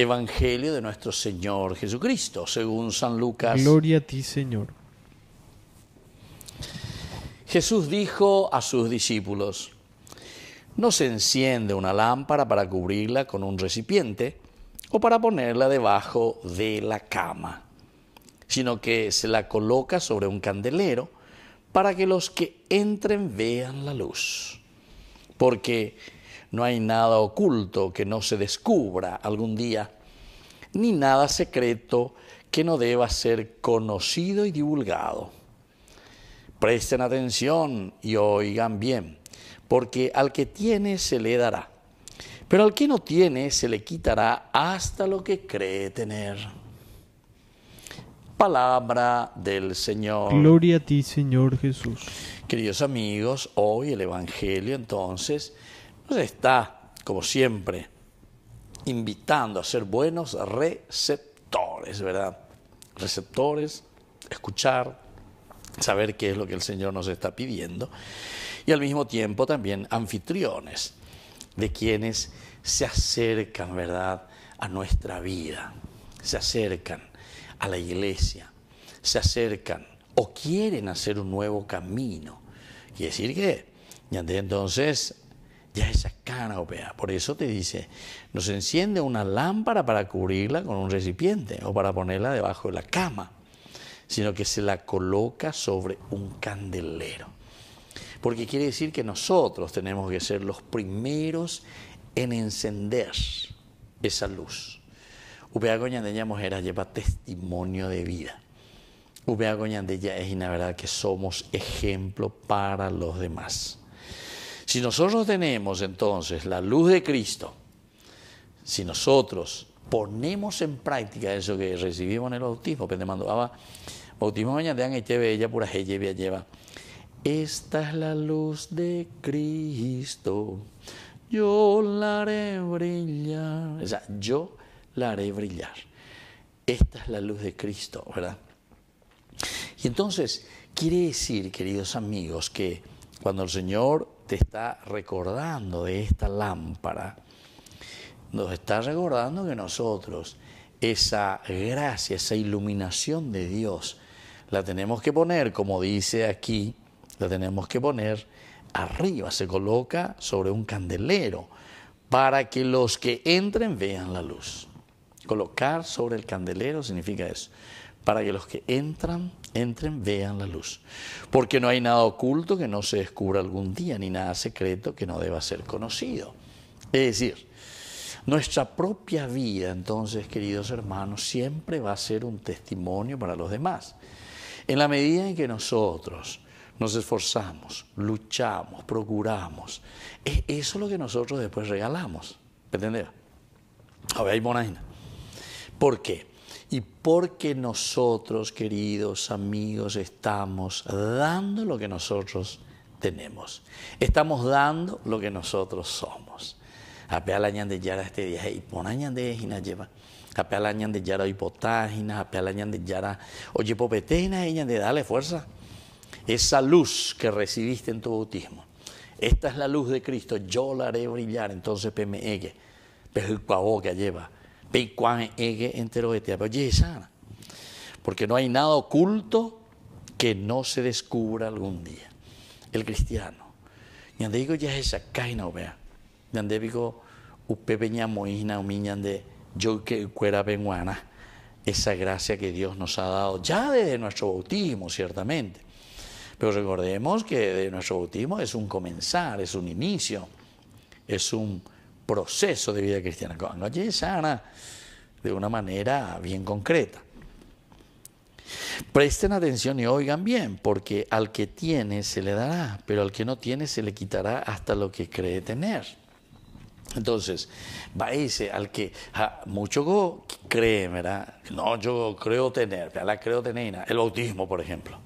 Evangelio de nuestro Señor Jesucristo, según San Lucas. Gloria a ti, Señor. Jesús dijo a sus discípulos, no se enciende una lámpara para cubrirla con un recipiente o para ponerla debajo de la cama, sino que se la coloca sobre un candelero para que los que entren vean la luz. Porque no hay nada oculto que no se descubra algún día, ni nada secreto que no deba ser conocido y divulgado. Presten atención y oigan bien, porque al que tiene se le dará, pero al que no tiene se le quitará hasta lo que cree tener. Palabra del Señor. Gloria a ti, Señor Jesús. Queridos amigos, hoy el Evangelio entonces nos está, como siempre, invitando a ser buenos receptores, ¿verdad? Receptores, escuchar, saber qué es lo que el Señor nos está pidiendo y al mismo tiempo también anfitriones de quienes se acercan, ¿verdad?, a nuestra vida, se acercan a la iglesia, se acercan o quieren hacer un nuevo camino. Quiere decir que, y entonces ya esa Upea, Por eso te dice, nos enciende una lámpara para cubrirla con un recipiente o para ponerla debajo de la cama, sino que se la coloca sobre un candelero. Porque quiere decir que nosotros tenemos que ser los primeros en encender esa luz. Upea Coñandella Mojera lleva testimonio de vida. Upea Coñandella es, y verdad, que somos ejemplo para los demás. Si nosotros tenemos entonces la luz de Cristo, si nosotros ponemos en práctica eso que recibimos en el bautismo, que pues te mandaba bautismo mañana, ella este, pura lleva. Esta es la luz de Cristo, yo la haré brillar. O sea, yo la haré brillar. Esta es la luz de Cristo, ¿verdad? Y entonces, quiere decir, queridos amigos, que cuando el Señor te está recordando de esta lámpara, nos está recordando que nosotros esa gracia, esa iluminación de Dios, la tenemos que poner, como dice aquí, la tenemos que poner arriba, se coloca sobre un candelero, para que los que entren vean la luz. Colocar sobre el candelero significa eso para que los que entran, entren, vean la luz. Porque no hay nada oculto que no se descubra algún día, ni nada secreto que no deba ser conocido. Es decir, nuestra propia vida, entonces, queridos hermanos, siempre va a ser un testimonio para los demás. En la medida en que nosotros nos esforzamos, luchamos, procuramos, es eso lo que nosotros después regalamos. ¿Entendés? A ver, hay monaína. ¿Por qué? Y porque nosotros, queridos amigos, estamos dando lo que nosotros tenemos. Estamos dando lo que nosotros somos. Apea de yara este día y pon de hina lleva. Apea de yara hipotágina, apea la de yara. Oye, popetena, ella de dale fuerza. Esa luz que recibiste en tu bautismo. Esta es la luz de Cristo. Yo la haré brillar. Entonces, PME, que lleva porque no hay nada oculto que no se descubra algún día. El cristiano. digo, ya es esa caina digo upe peña moina de yo que cuera benguana. Esa gracia que Dios nos ha dado ya desde nuestro bautismo, ciertamente. Pero recordemos que de nuestro bautismo es un comenzar, es un inicio, es un proceso de vida cristiana. Allí sana de una manera bien concreta. Presten atención y oigan bien, porque al que tiene se le dará, pero al que no tiene se le quitará hasta lo que cree tener. Entonces, va a dice al que ah, mucho cree, ¿verdad? No, yo creo tener, la creo tener, el autismo por ejemplo.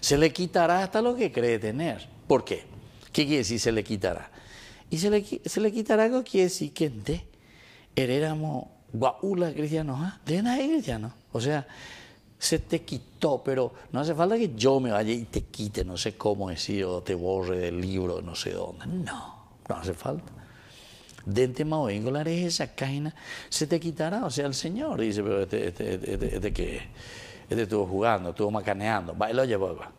Se le quitará hasta lo que cree tener. ¿Por qué? ¿Qué quiere decir se le quitará? y se le, se le quitará que siguiente éramos guaula cristianos, ¿ah? de nadie cristiano. O sea, se te quitó, pero no hace falta que yo me vaya y te quite, no sé cómo decir, o te borre del libro, no sé dónde. No, no hace falta. Dente la es esa caina, se te quitará, o sea, el Señor dice, pero este, este, este, este que, este estuvo jugando, estuvo macaneando, bailo va.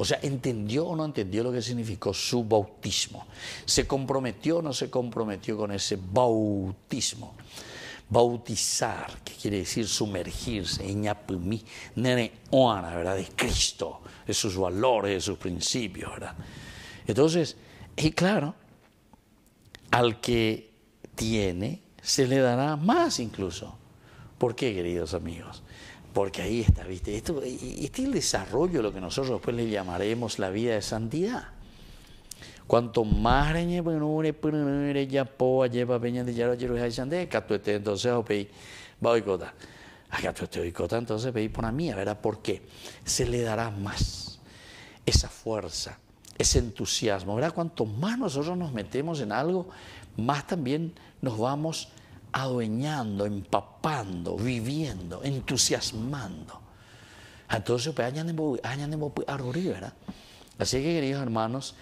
O sea, ¿entendió o no entendió lo que significó su bautismo? ¿Se comprometió o no se comprometió con ese bautismo? Bautizar, que quiere decir sumergirse, en ñapumi, nene oana, ¿verdad? De Cristo, de sus valores, de sus principios, ¿verdad? Entonces, y claro, al que tiene, se le dará más incluso. ¿Por qué, queridos amigos? Porque ahí está, ¿viste? Esto, este es el desarrollo, lo que nosotros después le llamaremos la vida de santidad. Cuanto más reñe, pues, pues, ya poa, lleva peña de yaro, yero, hay sandé, catuete, entonces, o pei, va oicota. Acá ah, tú te oicota, entonces pedí por la mía, ¿verdad? Porque se le dará más esa fuerza, ese entusiasmo, ¿verdad? Cuanto más nosotros nos metemos en algo, más también nos vamos adueñando, empapando, viviendo, entusiasmando. Entonces, pues, ¿verdad? Así que, queridos hermanos,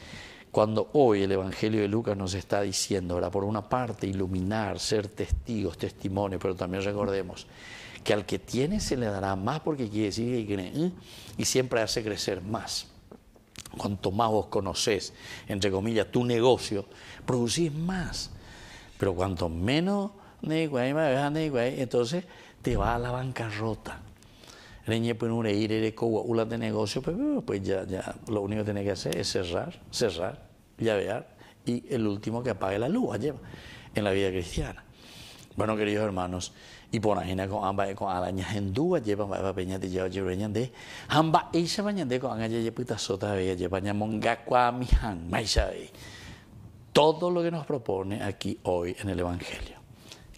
cuando hoy el Evangelio de Lucas nos está diciendo, ¿verdad? por una parte, iluminar, ser testigos, testimonio, pero también recordemos que al que tiene se le dará más porque quiere decir que ¿eh? y siempre hace crecer más. Cuanto más vos conocés, entre comillas, tu negocio, producís más. Pero cuanto menos entonces te va a la bancarrota. Pues, de negocio, pues, uh, pues ya, ya lo único que tiene que hacer es cerrar, cerrar, llavear y el último que apague la luz lleva en la vida cristiana. Bueno, queridos hermanos, y por ajena con ambas con alañas en dúa llevan va peña de lleva lleva de hamba esa baña de con ella lleva pita sota de lleva monga cua mi han todo lo que nos propone aquí hoy en el evangelio